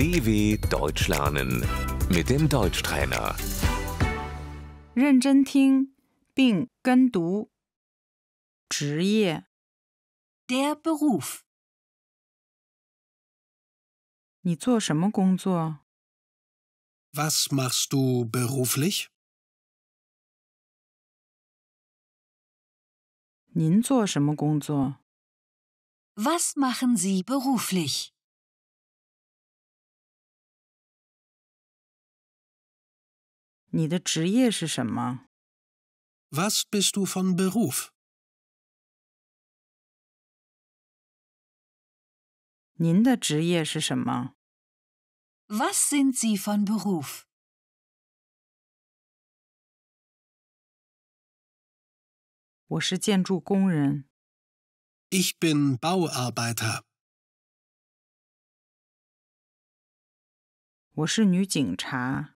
DW Deutsch lernen mit dem Deutschtrainer. Renjen 认真听并跟读。职业 Der Beruf. Was machst du beruflich? Was machen Sie beruflich? Was bist du von Beruf? Was sind Sie von Beruf? Ich bin Bauarbeiter. Bauarbeiter。我是女警察。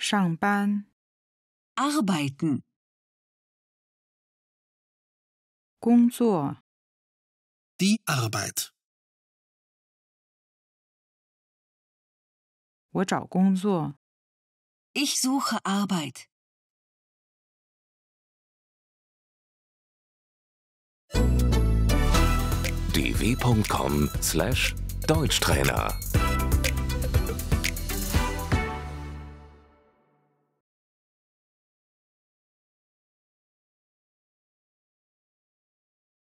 上班 arbeiten 工作 die Arbeit 我找工作 ich suche Arbeit dw.com/deutschtrainer